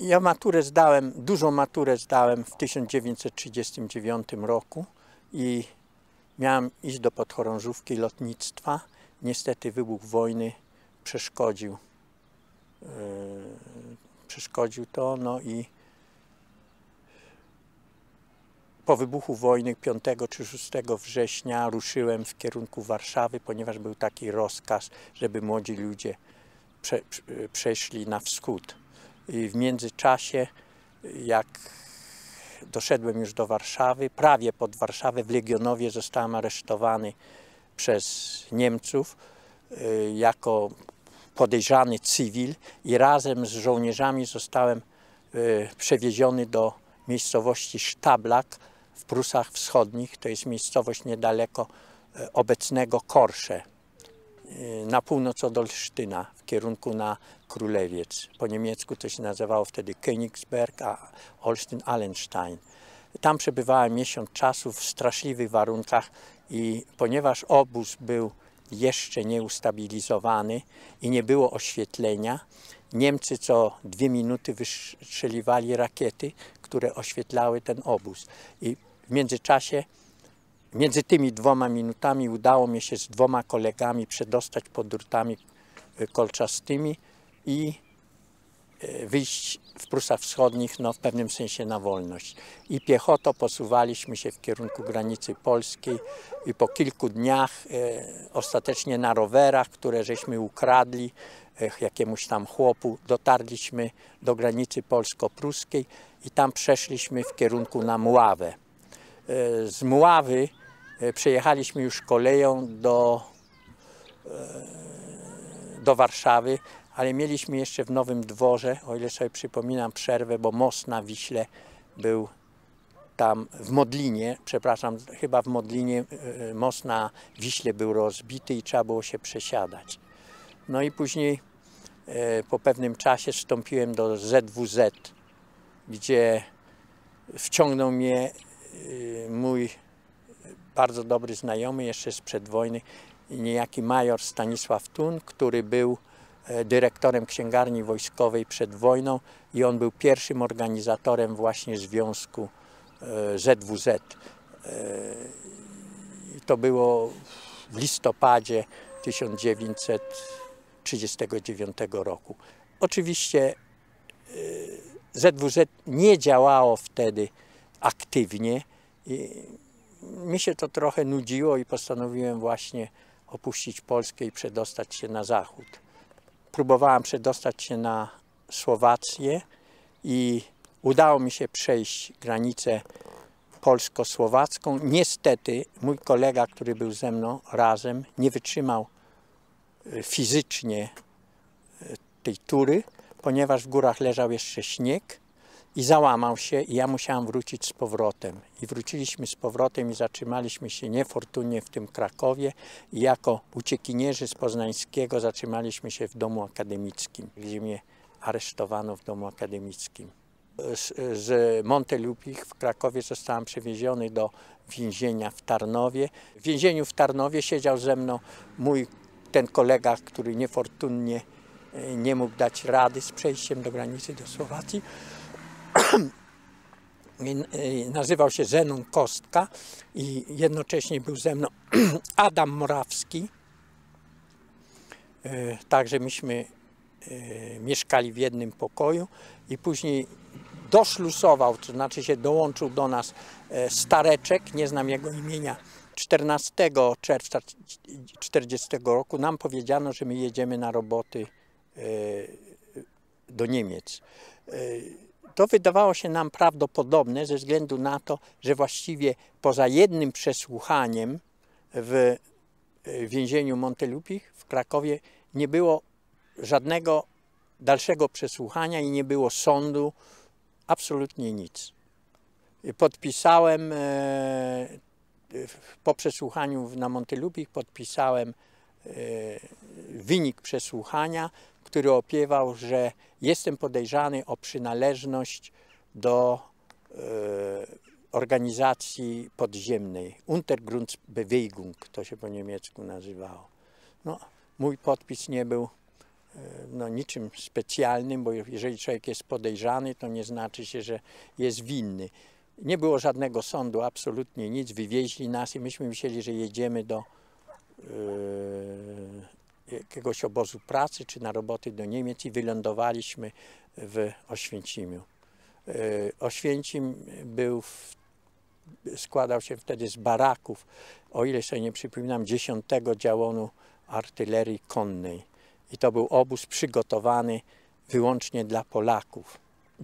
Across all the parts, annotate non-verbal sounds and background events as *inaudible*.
Ja maturę zdałem, dużą maturę zdałem w 1939 roku i miałem iść do podchorążówki lotnictwa. Niestety wybuch wojny przeszkodził, e, przeszkodził to, no i po wybuchu wojny 5 czy 6 września ruszyłem w kierunku Warszawy, ponieważ był taki rozkaz, żeby młodzi ludzie prze, prze, przeszli na wschód. I w międzyczasie, jak doszedłem już do Warszawy, prawie pod Warszawę w Legionowie zostałem aresztowany przez Niemców y, jako podejrzany cywil i razem z żołnierzami zostałem y, przewieziony do miejscowości Sztablak w Prusach Wschodnich. To jest miejscowość niedaleko y, obecnego Korsze. Y, na północ od Olsztyna w kierunku na Królewiec. Po niemiecku to się nazywało wtedy Königsberg, a Olsztyn Allenstein. Tam przebywałem miesiąc czasu w straszliwych warunkach i ponieważ obóz był jeszcze nieustabilizowany i nie było oświetlenia, Niemcy co dwie minuty wystrzeliwali rakiety, które oświetlały ten obóz. I w międzyczasie między tymi dwoma minutami udało mi się z dwoma kolegami przedostać pod drutami y, kolczastymi i y, wyjść w Prusach Wschodnich no, w pewnym sensie na wolność. I piechotą posuwaliśmy się w kierunku granicy polskiej i po kilku dniach e, ostatecznie na rowerach, które żeśmy ukradli e, jakiemuś tam chłopu, dotarliśmy do granicy polsko-pruskiej i tam przeszliśmy w kierunku na Mławę. E, z Mławy E, przejechaliśmy już koleją do, e, do Warszawy, ale mieliśmy jeszcze w Nowym Dworze, o ile sobie przypominam, przerwę, bo most na Wiśle był tam w Modlinie, przepraszam, chyba w Modlinie e, most na Wiśle był rozbity i trzeba było się przesiadać. No i później po pewnym czasie wstąpiłem do ZWZ, gdzie wciągnął mnie mój bardzo dobry znajomy jeszcze sprzed wojny, niejaki major Stanisław Tun, który był e, dyrektorem księgarni wojskowej przed wojną i on był pierwszym organizatorem właśnie związku ZWZ. E, e, to było w listopadzie 1939 roku. Oczywiście ZWZ nie działało wtedy aktywnie mi się to trochę nudziło i postanowiłem właśnie opuścić Polskę i przedostać się na zachód. Próbowałem przedostać się na Słowację i udało mi się przejść granicę polsko-słowacką. Niestety mój kolega, który był ze mną razem, nie wytrzymał y, fizycznie y, tej tury, ponieważ w górach leżał jeszcze śnieg i załamał się i ja musiałam wrócić z powrotem. I wróciliśmy z powrotem i zatrzymaliśmy się niefortunnie w tym Krakowie i jako uciekinierzy z Poznańskiego zatrzymaliśmy się w domu akademickim, gdzie mnie aresztowano w domu akademickim. Z, z Montelupich w Krakowie zostałem przewieziony do więzienia w Tarnowie. W więzieniu w Tarnowie siedział ze mną mój ten kolega, który niefortunnie e, nie mógł dać rady z przejściem do granicy do Słowacji. *clears throat* Y, nazywał się Zenon Kostka i jednocześnie był ze mną *clears throat* Adam Morawski. Y, także myśmy y, mieszkali w jednym pokoju i później doszlusował, to znaczy się dołączył do nas e, Stareczek, nie znam jego imienia, 14 czerwca 40 roku nam powiedziano, że my jedziemy na roboty e, do Niemiec. E, to wydawało się nam prawdopodobne ze względu na to, że właściwie poza jednym przesłuchaniem w e, więzieniu Montelupich w Krakowie nie było żadnego dalszego przesłuchania i nie było sądu, absolutnie nic. Podpisałem e, po przesłuchaniu na Montelupich podpisałem e, wynik przesłuchania, który opiewał, że jestem podejrzany o przynależność do e, organizacji podziemnej. Untergrundbewegung to się po niemiecku nazywało. No, mój podpis nie był e, no, niczym specjalnym, bo jeżeli człowiek jest podejrzany, to nie znaczy się, że jest winny. Nie było żadnego sądu, absolutnie nic. Wywieźli nas i myśmy myśleli, że jedziemy do e, jakiegoś obozu pracy czy na roboty do Niemiec i wylądowaliśmy w Oświęcimiu. E, Oświęcim był w, składał się wtedy z baraków, o ile sobie nie przypominam, dziesiątego działonu artylerii konnej. I to był obóz przygotowany wyłącznie dla Polaków.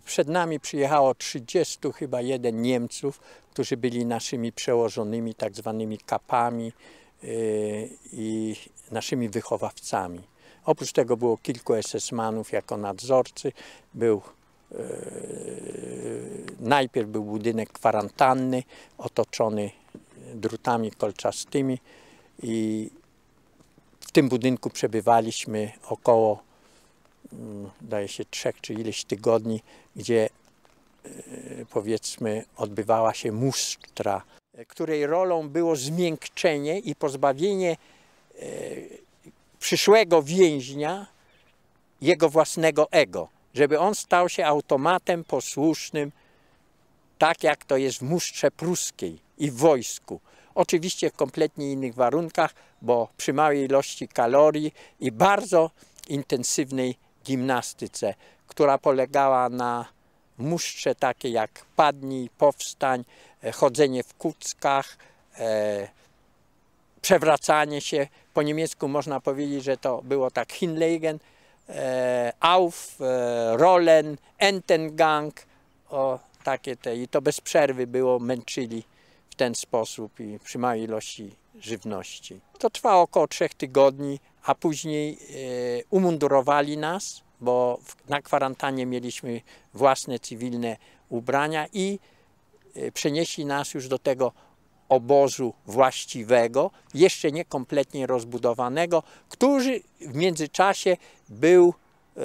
Przed nami przyjechało 30 chyba jeden Niemców, którzy byli naszymi przełożonymi, tak zwanymi kapami, e, i, naszymi wychowawcami. Oprócz tego było kilku SS-manów jako nadzorcy. Był, e, najpierw był budynek kwarantanny otoczony drutami kolczastymi i w tym budynku przebywaliśmy około mm, daje się trzech czy ileś tygodni, gdzie e, powiedzmy odbywała się musztra, której rolą było zmiękczenie i pozbawienie E, przyszłego więźnia jego własnego ego, żeby on stał się automatem posłusznym, tak jak to jest w musztrze pruskiej i w wojsku. Oczywiście w kompletnie innych warunkach, bo przy małej ilości kalorii i bardzo intensywnej gimnastyce, która polegała na muszcze takie jak padnij, powstań, e, chodzenie w kuckach, e, przewracanie się. Po niemiecku można powiedzieć, że to było tak Hinlegen, e, Auf, e, Rollen, Entengang. O, takie te. I to bez przerwy było, męczyli w ten sposób i przy małej ilości żywności. To trwało około trzech tygodni, a później e, umundurowali nas, bo na kwarantannie mieliśmy własne cywilne ubrania i przenieśli nas już do tego obozu właściwego, jeszcze nie kompletnie rozbudowanego, który w międzyczasie był e,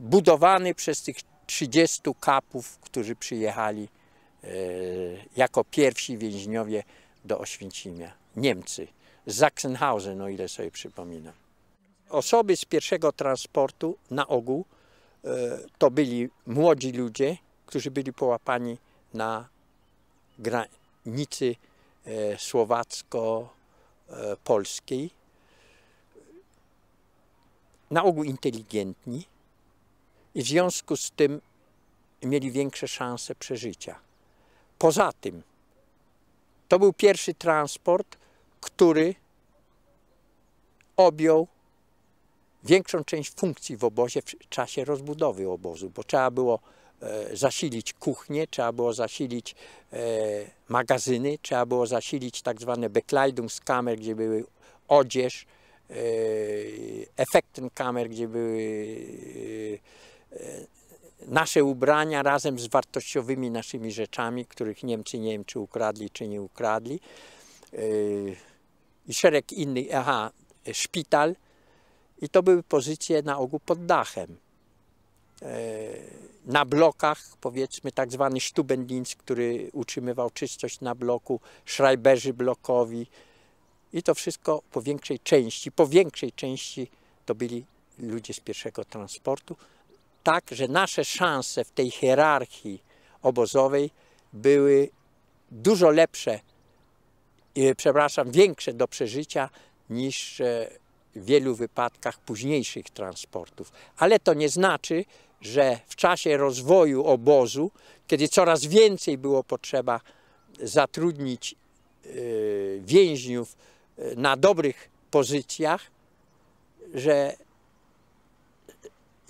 budowany przez tych 30 kapów, którzy przyjechali e, jako pierwsi więźniowie do Oświęcimia. Niemcy z Sachsenhausen, o ile sobie przypominam. Osoby z pierwszego transportu na ogół e, to byli młodzi ludzie, którzy byli połapani na granicy nicy e, słowacko-polskiej. E, Na ogół inteligentni i w związku z tym mieli większe szanse przeżycia. Poza tym, to był pierwszy transport, który objął większą część funkcji w obozie w czasie rozbudowy obozu, bo trzeba było E, zasilić kuchnię, trzeba było zasilić e, magazyny, trzeba było zasilić tak zwane Bekleidungskamer, gdzie były odzież, e, Effektenkamer, gdzie były nasze ubrania razem z wartościowymi naszymi rzeczami, których Niemcy nie wiem czy ukradli, czy nie ukradli. I szereg innych, aha, szpital. I to były pozycje na ogół pod dachem. E, na blokach, powiedzmy tak zwany Stubendins, który utrzymywał czystość na bloku, Schreiberzy blokowi i to wszystko po większej części, po większej części to byli ludzie z pierwszego transportu, tak, że nasze szanse w tej hierarchii obozowej były dużo lepsze, e, przepraszam, większe do przeżycia niż e, w wielu wypadkach późniejszych transportów. Ale to nie znaczy, że w czasie rozwoju obozu, kiedy coraz więcej było potrzeba zatrudnić y, więźniów y, na dobrych pozycjach, że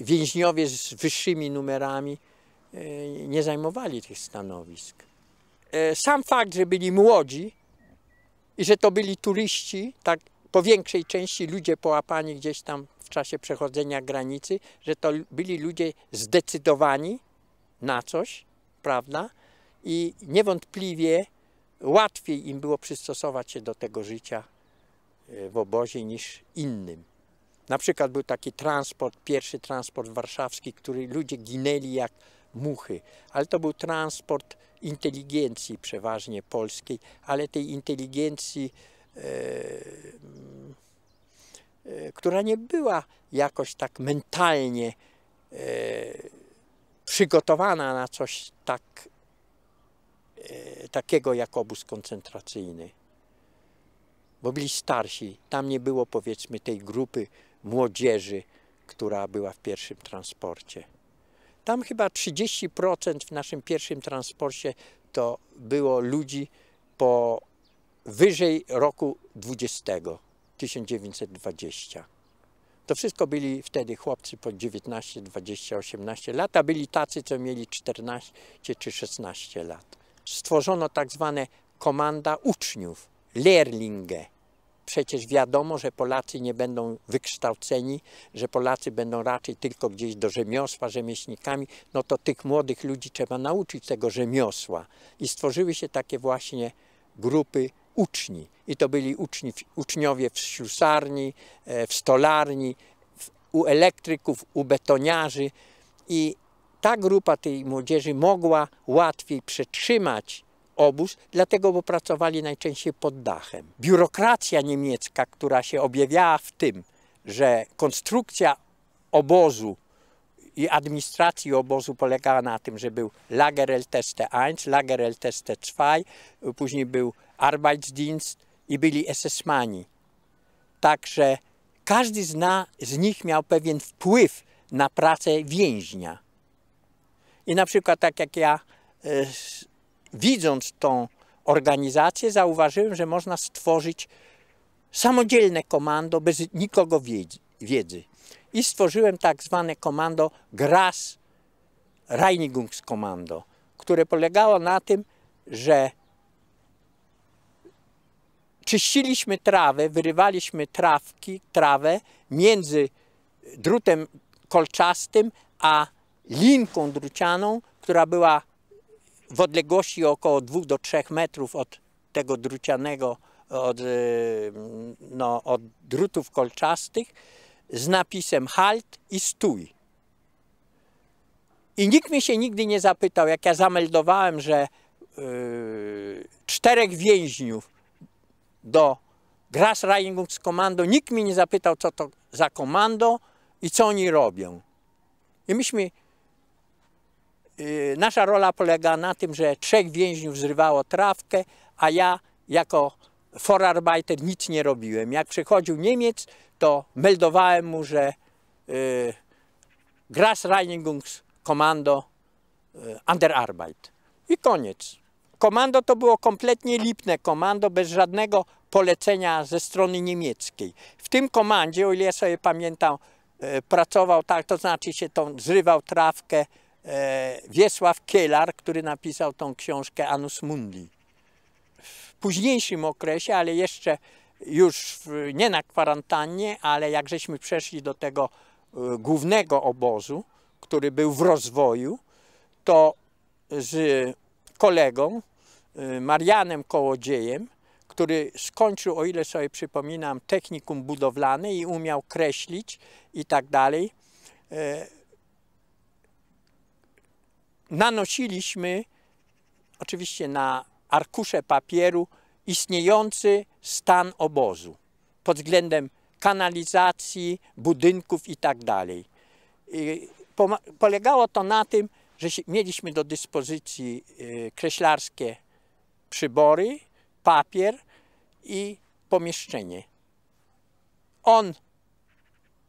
więźniowie z wyższymi numerami y, nie zajmowali tych stanowisk. Sam fakt, że byli młodzi i że to byli turyści, tak po większej części ludzie połapani gdzieś tam w czasie przechodzenia granicy, że to byli ludzie zdecydowani na coś, prawda? I niewątpliwie łatwiej im było przystosować się do tego życia e, w obozie niż innym. Na przykład był taki transport, pierwszy transport warszawski, który ludzie ginęli jak muchy, ale to był transport inteligencji przeważnie polskiej, ale tej inteligencji E, która nie była jakoś tak mentalnie e, przygotowana na coś tak, e, takiego jak obóz koncentracyjny. Bo byli starsi, tam nie było powiedzmy tej grupy młodzieży, która była w pierwszym transporcie. Tam chyba 30% w naszym pierwszym transporcie to było ludzi po wyżej roku 20, 1920. To wszystko byli wtedy chłopcy po 19, 20, 18 lat, a byli tacy, co mieli 14 czy 16 lat. Stworzono tak zwane komanda uczniów, Lehrlinge. Przecież wiadomo, że Polacy nie będą wykształceni, że Polacy będą raczej tylko gdzieś do rzemiosła, rzemieślnikami. No to tych młodych ludzi trzeba nauczyć tego rzemiosła. I stworzyły się takie właśnie grupy uczni. I to byli uczni, uczniowie w ślusarni, e, w stolarni, u elektryków, u betoniarzy. I ta grupa tej młodzieży mogła łatwiej przetrzymać obóz, dlatego bo pracowali najczęściej pod dachem. Biurokracja niemiecka, która się objawiała w tym, że konstrukcja obozu i administracji obozu polegała na tym, że był Lager LTST 1, Lager LTST 2, później był Arbeitsdienst i byli SS-mani. Także każdy z, z nich miał pewien wpływ na pracę więźnia. I na przykład tak jak ja, e, widząc tą organizację, zauważyłem, że można stworzyć samodzielne komando bez nikogo wiedzy. wiedzy. I stworzyłem tak zwane komando Gras Reinigungskommando, które polegało na tym, że czyściliśmy trawę, wyrywaliśmy trawki, trawę między drutem kolczastym a linką drucianą, która była w odległości około 2 do 3 metrów od tego drucianego, od, y, no, od drutów kolczastych z napisem halt i stój. I nikt mi się nigdy nie zapytał, jak ja zameldowałem, że yy, czterech więźniów do Grasreigungskomando, nikt mi nie zapytał, co to za komando i co oni robią. I myśmy, y, nasza rola polega na tym, że trzech więźniów zrywało trawkę, a ja jako Forarbeiter nic nie robiłem. Jak przychodził Niemiec, to meldowałem mu, że y, Grasreinigungskomando y, Arbeit. I koniec. Komando to było kompletnie lipne komando, bez żadnego polecenia ze strony niemieckiej. W tym komandzie, o ile ja sobie pamiętam, e, pracował tak, to znaczy się tą, zrywał trawkę e, Wiesław Kielar, który napisał tą książkę Anus Mundi. W późniejszym okresie, ale jeszcze już nie na kwarantannie, ale jak żeśmy przeszli do tego e, głównego obozu, który był w rozwoju, to z kolegą Y, Marianem Kołodziejem, który skończył, o ile sobie przypominam, technikum budowlane i umiał kreślić i tak dalej. Y, nanosiliśmy oczywiście na arkusze papieru istniejący stan obozu pod względem kanalizacji, budynków i tak dalej. Y, polegało to na tym, że mieliśmy do dyspozycji kreślarskie przybory, papier i pomieszczenie. On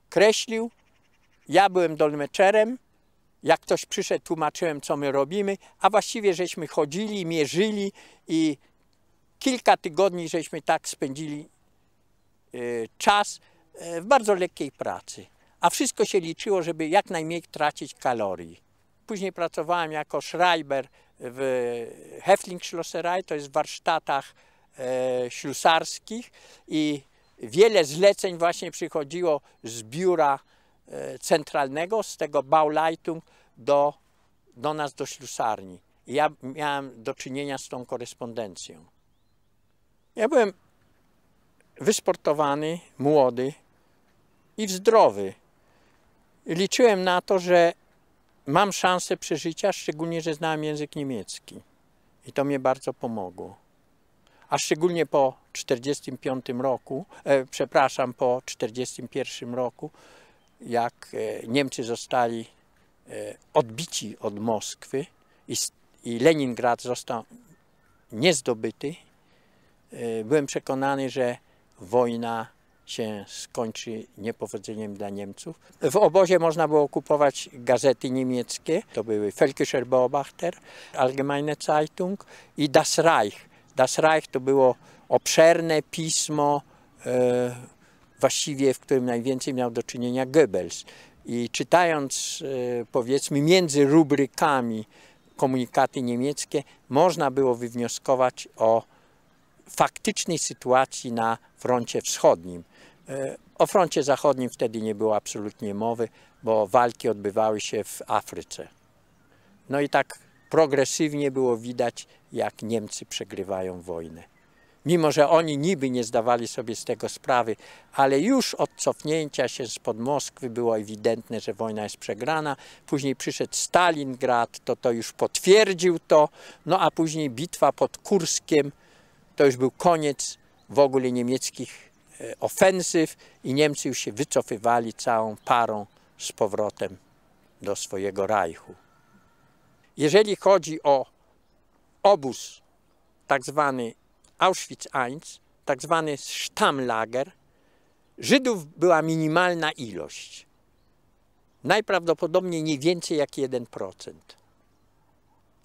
kreślił, ja byłem dolmeczerem, jak ktoś przyszedł, tłumaczyłem, co my robimy, a właściwie żeśmy chodzili, mierzyli i kilka tygodni żeśmy tak spędzili e, czas e, w bardzo lekkiej pracy. A wszystko się liczyło, żeby jak najmniej tracić kalorii. Później pracowałem jako schreiber w Heflingschlosserei, to jest w warsztatach e, ślusarskich i wiele zleceń właśnie przychodziło z biura e, centralnego, z tego Bauleitung do, do nas, do ślusarni. I ja miałem do czynienia z tą korespondencją. Ja byłem wysportowany, młody i zdrowy. Liczyłem na to, że mam szansę przeżycia, szczególnie, że znałem język niemiecki. I to mnie bardzo pomogło. A szczególnie po 45 roku, e, przepraszam, po 41 roku, jak e, Niemcy zostali e, odbici od Moskwy i, i Leningrad został niezdobyty, e, byłem przekonany, że wojna się skończy niepowodzeniem dla Niemców. W obozie można było kupować gazety niemieckie, to były Völkischer Beobachter, Allgemeine Zeitung i Das Reich. Das Reich to było obszerne pismo, e, właściwie w którym najwięcej miał do czynienia Goebbels. I czytając e, powiedzmy między rubrykami komunikaty niemieckie, można było wywnioskować o faktycznej sytuacji na froncie wschodnim. E, o froncie zachodnim wtedy nie było absolutnie mowy, bo walki odbywały się w Afryce. No i tak progresywnie było widać, jak Niemcy przegrywają wojnę. Mimo, że oni niby nie zdawali sobie z tego sprawy, ale już od cofnięcia się spod Moskwy było ewidentne, że wojna jest przegrana. Później przyszedł Stalingrad, to to już potwierdził to, no a później bitwa pod Kurskiem to już był koniec w ogóle niemieckich e, ofensyw i Niemcy już się wycofywali całą parą z powrotem do swojego Reichu. Jeżeli chodzi o obóz tak zwany Auschwitz I, tak zwany Stammlager, Żydów była minimalna ilość. Najprawdopodobniej nie więcej jak 1%.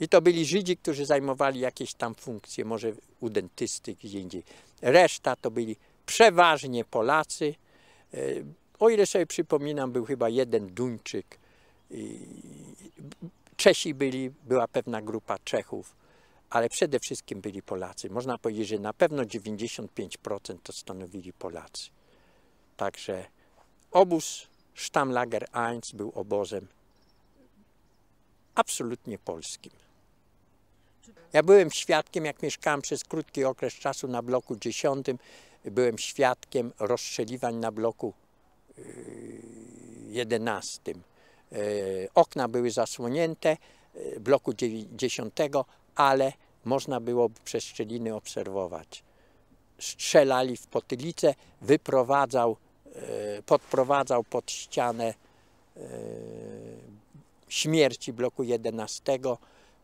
I to byli Żydzi, którzy zajmowali jakieś tam funkcje, może u dentysty, gdzie indziej. Reszta to byli przeważnie Polacy. E, o ile sobie przypominam, był chyba jeden Duńczyk. Czesi byli, była pewna grupa Czechów, ale przede wszystkim byli Polacy. Można powiedzieć, że na pewno 95% to stanowili Polacy. Także obóz Stammlager 1 był obozem absolutnie polskim. Ja byłem świadkiem, jak mieszkałem przez krótki okres czasu na bloku 10, byłem świadkiem rozstrzeliwań na bloku 11. Yy, yy, okna były zasłonięte yy, bloku 10, ale można było przez szczeliny obserwować. Strzelali w potylicę, wyprowadzał, podprowadzał pod ścianę śmierci bloku 11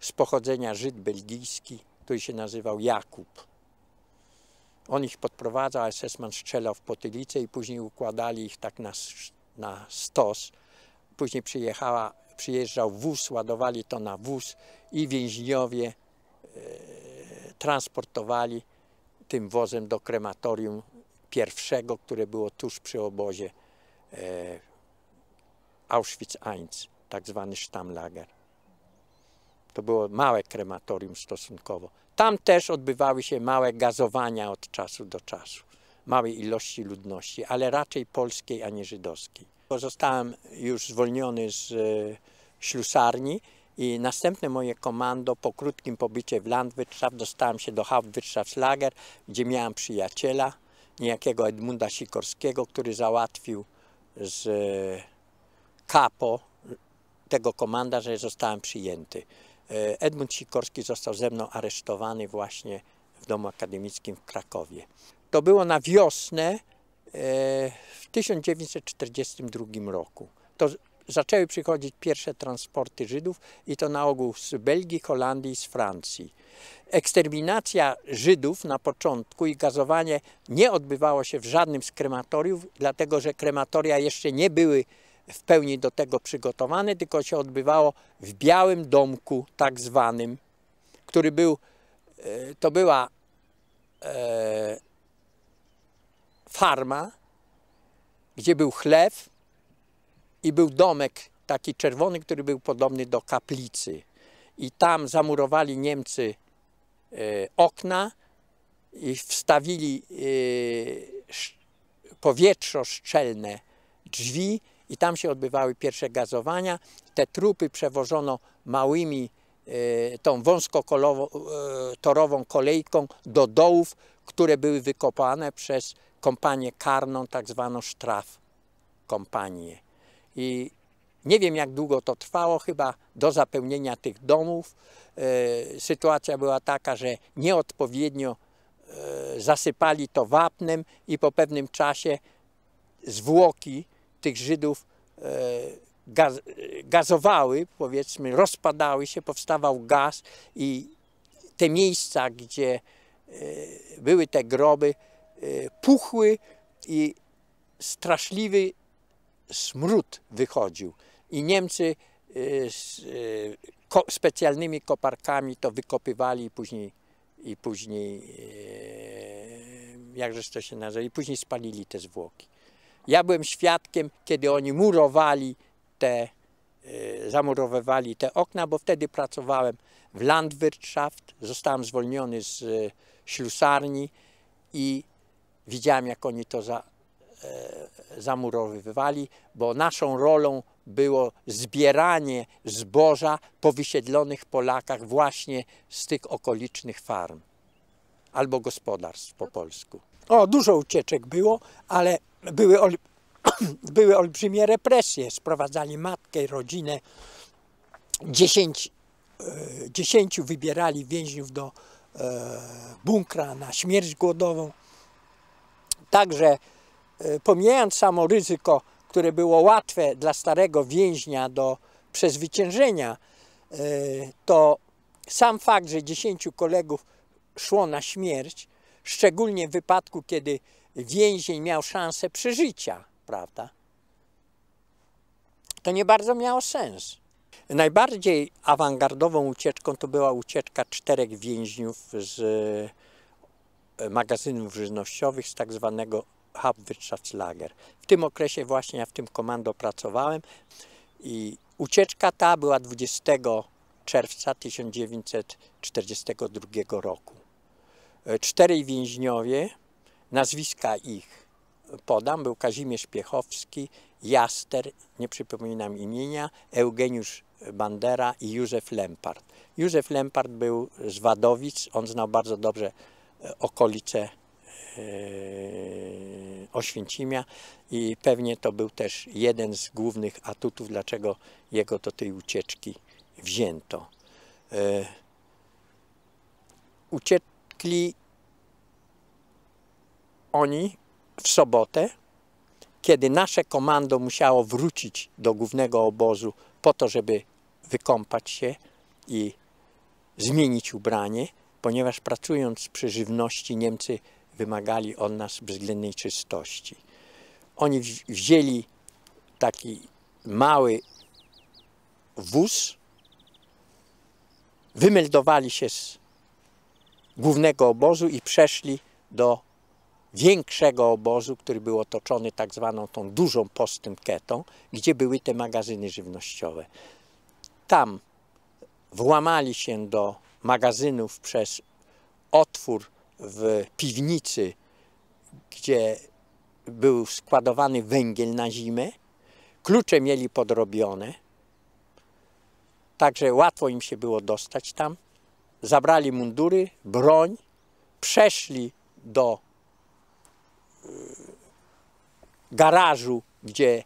z pochodzenia Żyd belgijski, który się nazywał Jakub. On ich podprowadzał, SS-man strzelał w potylicę i później układali ich tak na, na stos. Później przyjechała, przyjeżdżał wóz, ładowali to na wóz i więźniowie e, transportowali tym wozem do krematorium pierwszego, które było tuż przy obozie e, auschwitz einz tak zwany Stammlager. To było małe krematorium stosunkowo. Tam też odbywały się małe gazowania od czasu do czasu, małej ilości ludności, ale raczej polskiej, a nie żydowskiej. Zostałem już zwolniony z e, ślusarni i następne moje komando po krótkim pobycie w Landwirtschaft dostałem się do Hauptwirtschaftslager, gdzie miałem przyjaciela, niejakiego Edmunda Sikorskiego, który załatwił z e, kapo tego komanda, że zostałem przyjęty. E, Edmund Sikorski został ze mną aresztowany właśnie w domu akademickim w Krakowie. To było na wiosnę e, w 1942 roku. To zaczęły przychodzić pierwsze transporty Żydów i to na ogół z Belgii, Holandii z Francji. Eksterminacja Żydów na początku i gazowanie nie odbywało się w żadnym z krematoriów, dlatego że krematoria jeszcze nie były w pełni do tego przygotowany, tylko się odbywało w Białym Domku tak zwanym, który był, e, to była e, farma, gdzie był chlew i był domek taki czerwony, który był podobny do kaplicy. I tam zamurowali Niemcy e, okna i wstawili e, szczelne drzwi, i tam się odbywały pierwsze gazowania. Te trupy przewożono małymi, e, tą wąskotorową e, kolejką do dołów, które były wykopane przez kompanię karną, tak zwaną sztraf kompanię. I nie wiem, jak długo to trwało, chyba do zapełnienia tych domów. E, sytuacja była taka, że nieodpowiednio zasypali to wapnem i po pewnym czasie zwłoki tych Żydów e, gaz, gazowały, powiedzmy, rozpadały się, powstawał gaz i te miejsca, gdzie e, były te groby, e, puchły i straszliwy smród wychodził. I Niemcy z specjalnymi koparkami to wykopywali i później, i później jakże to się nazywa, i później spalili te zwłoki. Ja byłem świadkiem, kiedy oni murowali te, y, zamurowywali te okna, bo wtedy pracowałem w Landwirtschaft, zostałem zwolniony z y, ślusarni i widziałem, jak oni to za, y, zamurowywali, bo naszą rolą było zbieranie zboża po wysiedlonych Polakach właśnie z tych okolicznych farm albo gospodarstw po polsku. O, dużo ucieczek było, ale były, ol, *clears throat* były olbrzymie represje. Sprowadzali matkę i rodzinę. Dziesięć, e, dziesięciu wybierali więźniów do e, bunkra na śmierć głodową. Także e, pomijając samo ryzyko, które było łatwe dla starego więźnia do przezwyciężenia, to sam fakt, że dziesięciu kolegów szło na śmierć, szczególnie w wypadku, kiedy więzień miał szansę przeżycia, prawda? To nie bardzo miało sens. Najbardziej awangardową ucieczką to była ucieczka czterech więźniów z e, magazynów żywnościowych z tak zwanego Hauptwirtschaftslager. W tym okresie właśnie ja w tym komando pracowałem i ucieczka ta była 20 czerwca 1942 roku. E, czterej więźniowie Nazwiska ich podam, był Kazimierz Piechowski, Jaster, nie przypominam imienia, Eugeniusz Bandera i Józef Lempart. Józef Lempart był z Wadowic, on znał bardzo dobrze e, okolice e, Oświęcimia i pewnie to był też jeden z głównych atutów, dlaczego jego do tej ucieczki wzięto. E, uciekli oni w sobotę, kiedy nasze komando musiało wrócić do głównego obozu po to, żeby wykąpać się i zmienić ubranie, ponieważ pracując przy żywności Niemcy wymagali od nas bezwzględnej czystości. Oni wzięli taki mały wóz, wymeldowali się z głównego obozu i przeszli do większego obozu, który był otoczony tak zwaną tą dużą postym ketą, gdzie były te magazyny żywnościowe. Tam włamali się do magazynów przez otwór w piwnicy, gdzie był składowany węgiel na zimę. Klucze mieli podrobione, także łatwo im się było dostać tam. Zabrali mundury, broń, przeszli do Y, garażu, gdzie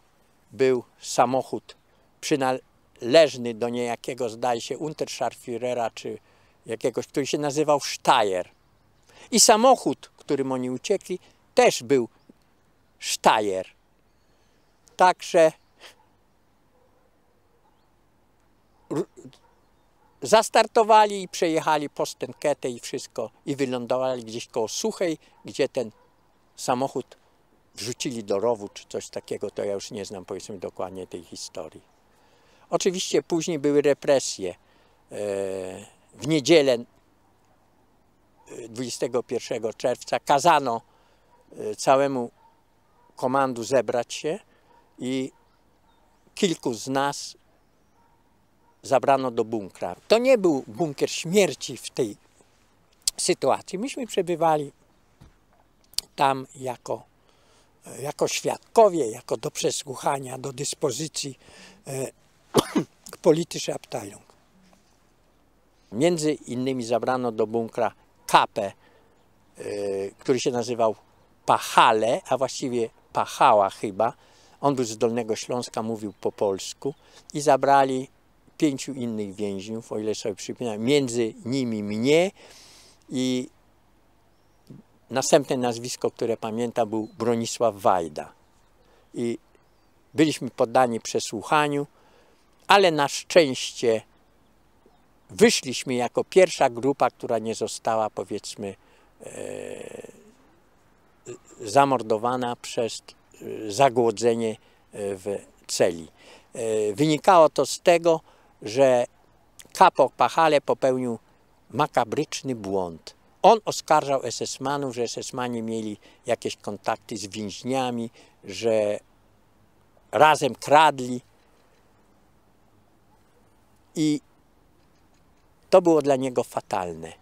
był samochód przynależny do niejakiego, zdaje się, Unterscharfirera, czy jakiegoś, który się nazywał Steyer. I samochód, którym oni uciekli, też był Steyer. Także zastartowali i przejechali po Ketę i wszystko i wylądowali gdzieś koło Suchej, gdzie ten samochód wrzucili do rowu czy coś takiego, to ja już nie znam powiedzmy dokładnie tej historii. Oczywiście później były represje. E, w niedzielę 21 e, czerwca kazano e, całemu komandu zebrać się i kilku z nas zabrano do bunkra. To nie był bunkier śmierci w tej sytuacji. Myśmy przebywali tam jako, e, jako świadkowie, jako do przesłuchania, do dyspozycji e, *coughs* politische Abteilung. Między innymi zabrano do bunkra kapę, e, który się nazywał Pachale, a właściwie Pachała chyba. On był z Dolnego Śląska, mówił po polsku i zabrali pięciu innych więźniów, o ile sobie przypominam, między nimi mnie i Następne nazwisko, które pamiętam, był Bronisław Wajda. I byliśmy poddani przesłuchaniu, ale na szczęście wyszliśmy jako pierwsza grupa, która nie została, powiedzmy, e, zamordowana przez e, zagłodzenie e, w celi. Wynikało to z tego, że kapok Pachale popełnił makabryczny błąd – on oskarżał SS-manów, że SS-mani mieli jakieś kontakty z więźniami, że razem kradli. I to było dla niego fatalne.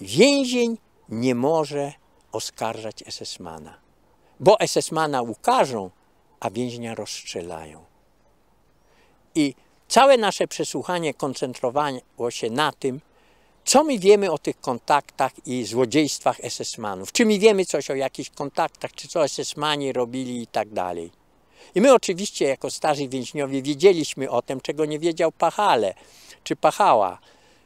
Więzień nie może oskarżać SS-mana, bo SS-mana ukażą, a więźnia rozstrzelają. I całe nasze przesłuchanie koncentrowało się na tym, co my wiemy o tych kontaktach i złodziejstwach SS-manów? Czy my wiemy coś o jakichś kontaktach, czy co SS-mani robili i tak dalej? I my oczywiście jako starzy więźniowie wiedzieliśmy o tym, czego nie wiedział Pachale czy Pachała.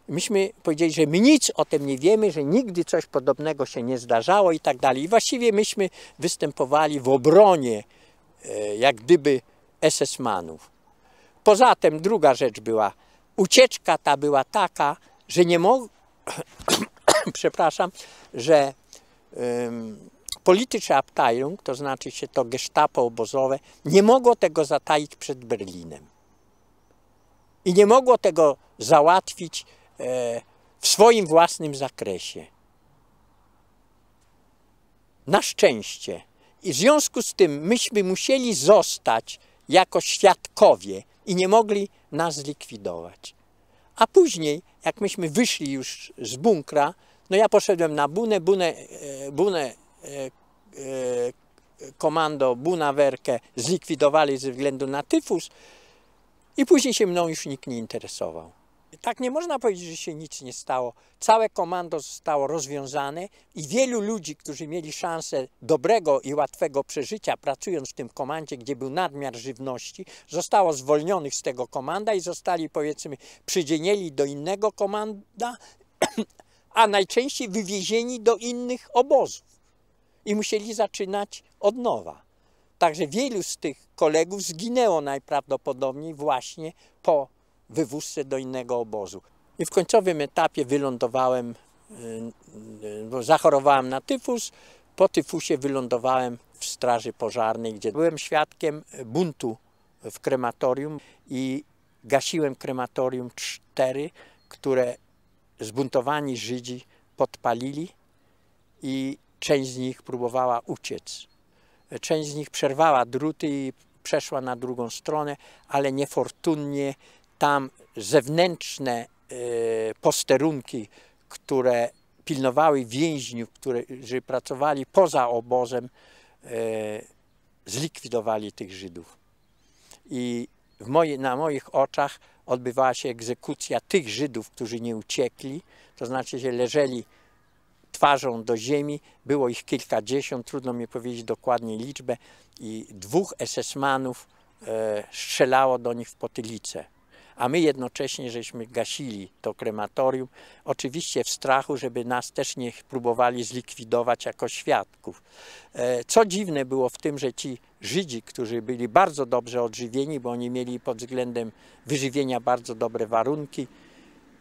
Myśmy powiedzieli, że my nic o tym nie wiemy, że nigdy coś podobnego się nie zdarzało i tak dalej. I właściwie myśmy występowali w obronie e, jak gdyby SS-manów. Poza tym druga rzecz była, ucieczka ta była taka, że nie, mogli, *coughs* przepraszam, że um, polityczne Abteilung, to znaczy się to gestapo obozowe, nie mogło tego zataić przed Berlinem. I nie mogło tego załatwić e, w swoim własnym zakresie. Na szczęście. I w związku z tym myśmy musieli zostać jako świadkowie i nie mogli nas zlikwidować. A później, jak myśmy wyszli już z bunkra, no ja poszedłem na Bunę, Bunę, e, Bunę e, e, komando Bunawerkę zlikwidowali ze względu na tyfus i później się mną już nikt nie interesował tak nie można powiedzieć, że się nic nie stało. Całe komando zostało rozwiązane i wielu ludzi, którzy mieli szansę dobrego i łatwego przeżycia pracując w tym komandzie, gdzie był nadmiar żywności, zostało zwolnionych z tego komanda i zostali powiedzmy przydzienieni do innego komanda, *clears throat* a najczęściej wywiezieni do innych obozów i musieli zaczynać od nowa. Także wielu z tych kolegów zginęło najprawdopodobniej właśnie po wywóz się do innego obozu. I w końcowym etapie wylądowałem, y, y, zachorowałem na tyfus, po tyfusie wylądowałem w straży pożarnej, gdzie byłem świadkiem buntu w krematorium i gasiłem krematorium 4, które zbuntowani Żydzi podpalili i część z nich próbowała uciec. Część z nich przerwała druty i przeszła na drugą stronę, ale niefortunnie tam zewnętrzne e, posterunki, które pilnowały więźniów, którzy pracowali poza obozem, e, zlikwidowali tych Żydów. I moje, na moich oczach odbywała się egzekucja tych Żydów, którzy nie uciekli, to znaczy, że leżeli twarzą do ziemi, było ich kilkadziesiąt, trudno mi powiedzieć dokładnie liczbę, i dwóch SS-manów e, strzelało do nich w potylicę a my jednocześnie żeśmy gasili to krematorium, oczywiście w strachu, żeby nas też nie próbowali zlikwidować jako świadków. E, co dziwne było w tym, że ci Żydzi, którzy byli bardzo dobrze odżywieni, bo oni mieli pod względem wyżywienia bardzo dobre warunki,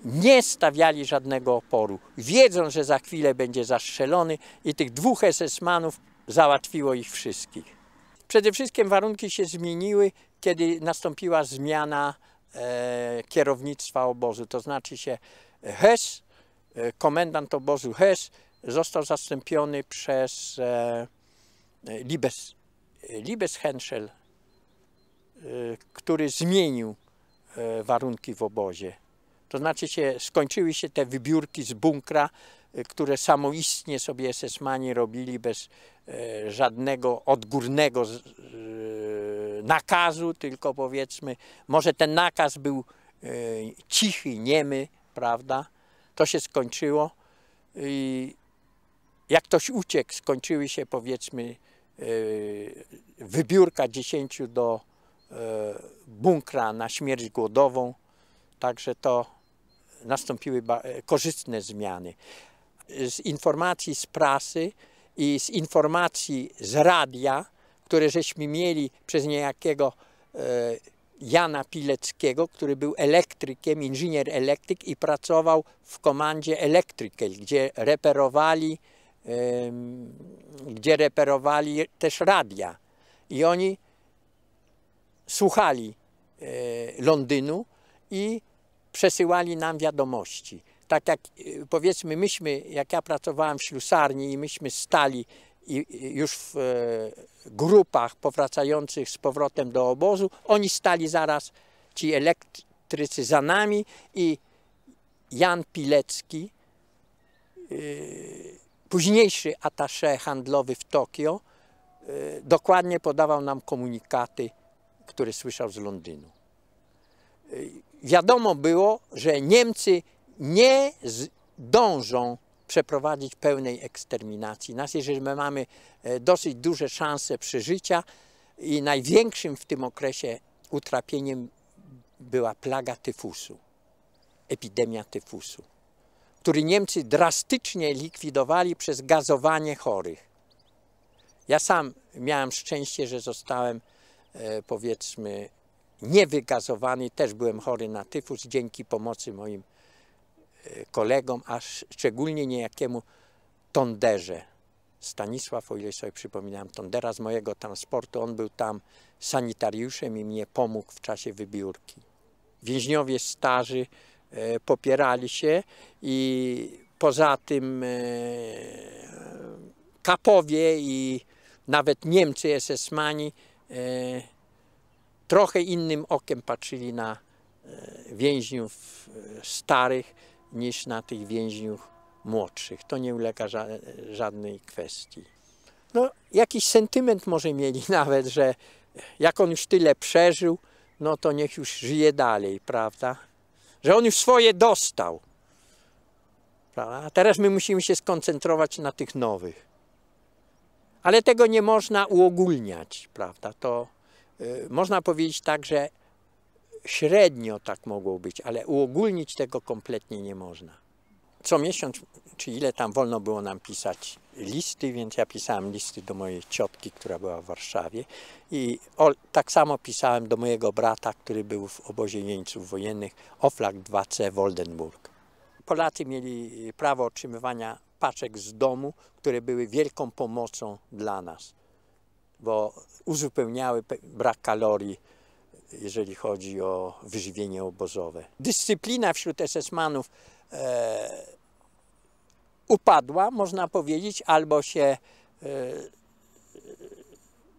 nie stawiali żadnego oporu. Wiedzą, że za chwilę będzie zastrzelony i tych dwóch SS-manów załatwiło ich wszystkich. Przede wszystkim warunki się zmieniły, kiedy nastąpiła zmiana E, kierownictwa obozu, to znaczy się Hess, e, komendant obozu Hess został zastąpiony przez e, Libes, Libes Henschel, który zmienił warunki w obozie. To znaczy się, skończyły się te wybiórki z bunkra, które samoistnie sobie SS-mani robili bez żadnego odgórnego nakazu, tylko powiedzmy, może ten nakaz był e, cichy, niemy, prawda? To się skończyło. I jak ktoś uciekł, skończyły się powiedzmy e, wybiórka 10 do e, bunkra na śmierć głodową. Także to nastąpiły korzystne zmiany. Z informacji z prasy i z informacji z radia które żeśmy mieli przez niejakiego e, Jana Pileckiego, który był elektrykiem, inżynier elektryk i pracował w komandzie Electrical, gdzie reperowali, gdzie reperowali też radia. I oni słuchali e, Londynu i przesyłali nam wiadomości. Tak jak e, powiedzmy myśmy, jak ja pracowałem w ślusarni i myśmy stali i już w e, grupach powracających z powrotem do obozu, oni stali zaraz, ci elektrycy za nami i Jan Pilecki, e, późniejszy atasze handlowy w Tokio, e, dokładnie podawał nam komunikaty, które słyszał z Londynu. Wiadomo było, że Niemcy nie dążą przeprowadzić pełnej eksterminacji nas, jeżeli my mamy e, dosyć duże szanse przeżycia i największym w tym okresie utrapieniem była plaga tyfusu, epidemia tyfusu, który Niemcy drastycznie likwidowali przez gazowanie chorych. Ja sam miałem szczęście, że zostałem e, powiedzmy niewygazowany, też byłem chory na tyfus dzięki pomocy moim kolegom, a szczególnie niejakiemu Tonderze. Stanisław, o ile sobie przypominam, Tondera z mojego transportu, on był tam sanitariuszem i mnie pomógł w czasie wybiórki. Więźniowie starzy e, popierali się i poza tym e, kapowie i nawet Niemcy, SS-mani e, trochę innym okiem patrzyli na więźniów starych, niż na tych więźniów młodszych. To nie ulega ża żadnej kwestii. No, jakiś sentyment może mieli *laughs* nawet, że jak on już tyle przeżył, no to niech już żyje dalej, prawda? Że on już swoje dostał. Prawda? A teraz my musimy się skoncentrować na tych nowych. Ale tego nie można uogólniać, prawda? To y, można powiedzieć tak, że średnio tak mogło być, ale uogólnić tego kompletnie nie można. Co miesiąc, czy ile tam wolno było nam pisać listy, więc ja pisałem listy do mojej ciotki, która była w Warszawie i o, tak samo pisałem do mojego brata, który był w obozie jeńców wojennych, Oflak 2C Woldenburg. Polacy mieli y, prawo otrzymywania paczek z domu, które były wielką pomocą dla nas, bo uzupełniały brak kalorii jeżeli chodzi o wyżywienie obozowe. Dyscyplina wśród SS-manów e, upadła, można powiedzieć, albo się e,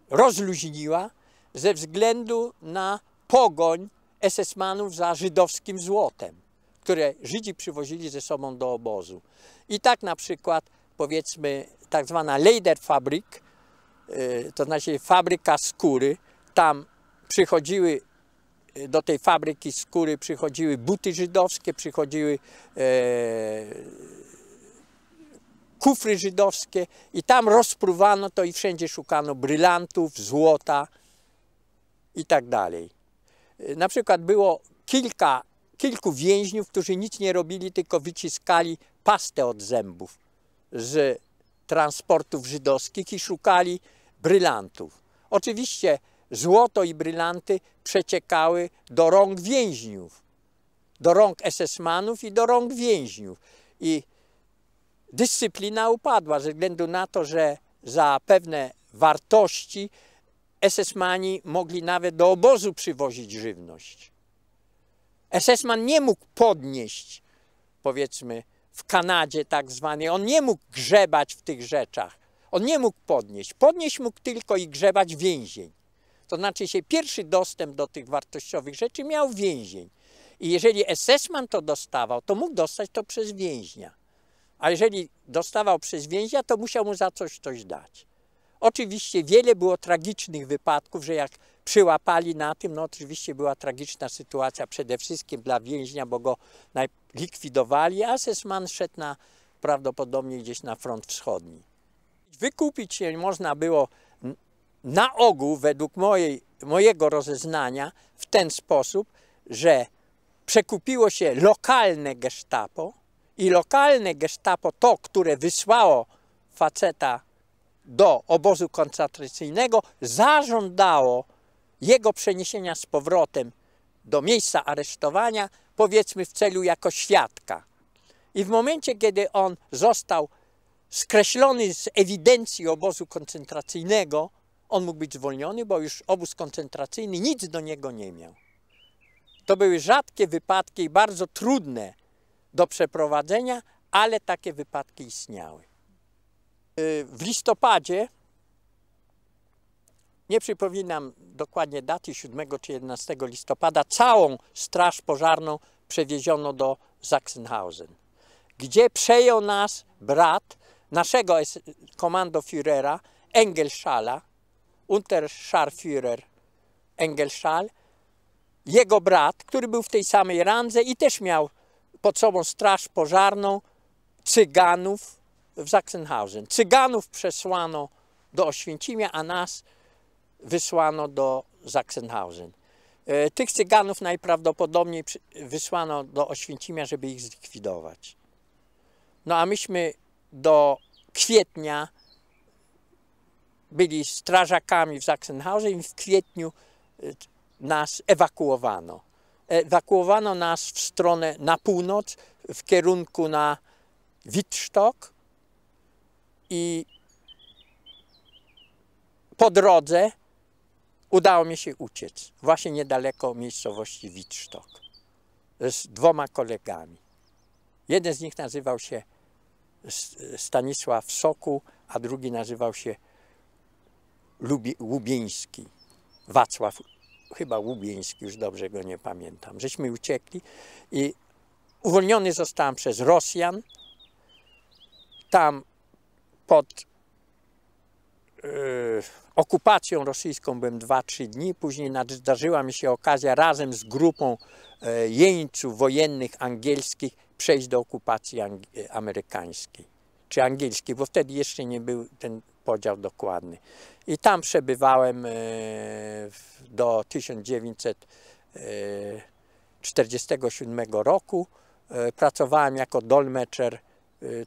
rozluźniła ze względu na pogoń SS-manów za żydowskim złotem, które Żydzi przywozili ze sobą do obozu. I tak na przykład powiedzmy tak zwana Lederfabrik, e, to znaczy fabryka skóry, tam przychodziły e, do tej fabryki skóry, przychodziły buty żydowskie, przychodziły e, kufry żydowskie i tam rozpruwano to i wszędzie szukano brylantów, złota i tak dalej. E, na przykład było kilka, kilku więźniów, którzy nic nie robili, tylko wyciskali pastę od zębów z transportów żydowskich i szukali brylantów. Oczywiście złoto i brylanty przeciekały do rąk więźniów, do rąk SS-manów i do rąk więźniów. I dyscyplina upadła ze względu na to, że za pewne wartości SS-mani mogli nawet do obozu przywozić żywność. SS-man nie mógł podnieść, powiedzmy, w Kanadzie tak zwanej, on nie mógł grzebać w tych rzeczach. On nie mógł podnieść. Podnieść mógł tylko i grzebać więzień. To znaczy się pierwszy dostęp do tych wartościowych rzeczy miał więzień. I jeżeli SS-man to dostawał, to mógł dostać to przez więźnia. A jeżeli dostawał przez więźnia, to musiał mu za coś coś dać. Oczywiście wiele było tragicznych wypadków, że jak przyłapali na tym, no oczywiście była tragiczna sytuacja przede wszystkim dla więźnia, bo go likwidowali, a Sesman szedł na, prawdopodobnie gdzieś na front wschodni. Wykupić się można było na ogół, według mojej, mojego rozeznania, w ten sposób, że przekupiło się lokalne gestapo i lokalne gestapo, to, które wysłało faceta do obozu koncentracyjnego, zażądało jego przeniesienia z powrotem do miejsca aresztowania, powiedzmy w celu jako świadka. I w momencie, kiedy on został skreślony z ewidencji obozu koncentracyjnego, on mógł być zwolniony, bo już obóz koncentracyjny nic do niego nie miał. To były rzadkie wypadki i bardzo trudne do przeprowadzenia, ale takie wypadki istniały. W listopadzie, nie przypominam dokładnie daty, 7 czy 11 listopada, całą straż pożarną przewieziono do Sachsenhausen, gdzie przejął nas brat naszego komandoführera Engelszala, Engelschala, Unterscharführer Engelschal, jego brat, który był w tej samej randze i też miał pod sobą straż pożarną Cyganów w Sachsenhausen. Cyganów przesłano do Oświęcimia, a nas wysłano do Sachsenhausen. E, tych Cyganów najprawdopodobniej wysłano do Oświęcimia, żeby ich zlikwidować. No a myśmy do kwietnia byli strażakami w Sachsenhausen i w kwietniu y, nas ewakuowano. Ewakuowano nas w stronę na północ, w kierunku na Wittstock i po drodze udało mi się uciec, właśnie niedaleko miejscowości Wittstock, z dwoma kolegami. Jeden z nich nazywał się Stanisław Soku, a drugi nazywał się Lubie, Łubieński, Wacław, chyba Łubieński, już dobrze go nie pamiętam, żeśmy uciekli i uwolniony zostałem przez Rosjan. Tam pod yy, okupacją rosyjską byłem 2-3 dni. Później zdarzyła mi się okazja razem z grupą e, jeńców wojennych angielskich przejść do okupacji e, amerykańskiej czy angielskiej, bo wtedy jeszcze nie był ten podział dokładny. I tam przebywałem e, do 1947 e, roku. E, pracowałem jako dolmeczer,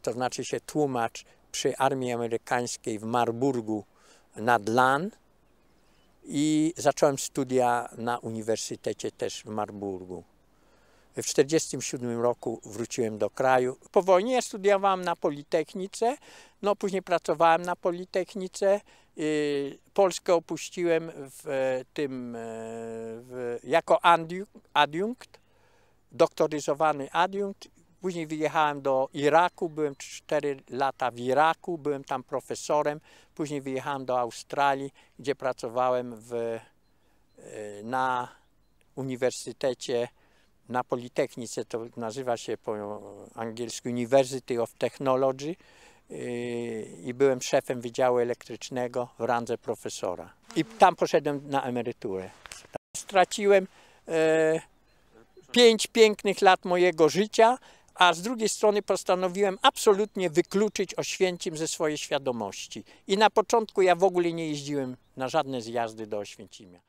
to znaczy się tłumacz przy armii amerykańskiej w Marburgu nad Lan i zacząłem studia na uniwersytecie też w Marburgu. W 1947 roku wróciłem do kraju. Po wojnie studiowałem na Politechnice, no później pracowałem na Politechnice. Y, Polskę opuściłem w tym e, w, jako adiunkt, doktoryzowany adiunkt. Później wyjechałem do Iraku, byłem 4 lata w Iraku, byłem tam profesorem. Później wyjechałem do Australii, gdzie pracowałem w, e, na Uniwersytecie na Politechnice to nazywa się po angielsku University of Technology yy, i byłem szefem Wydziału Elektrycznego w randze profesora. I tam poszedłem na emeryturę. Straciłem e, pięć pięknych lat mojego życia, a z drugiej strony postanowiłem absolutnie wykluczyć Oświęcim ze swojej świadomości. I na początku ja w ogóle nie jeździłem na żadne zjazdy do Oświęcimia.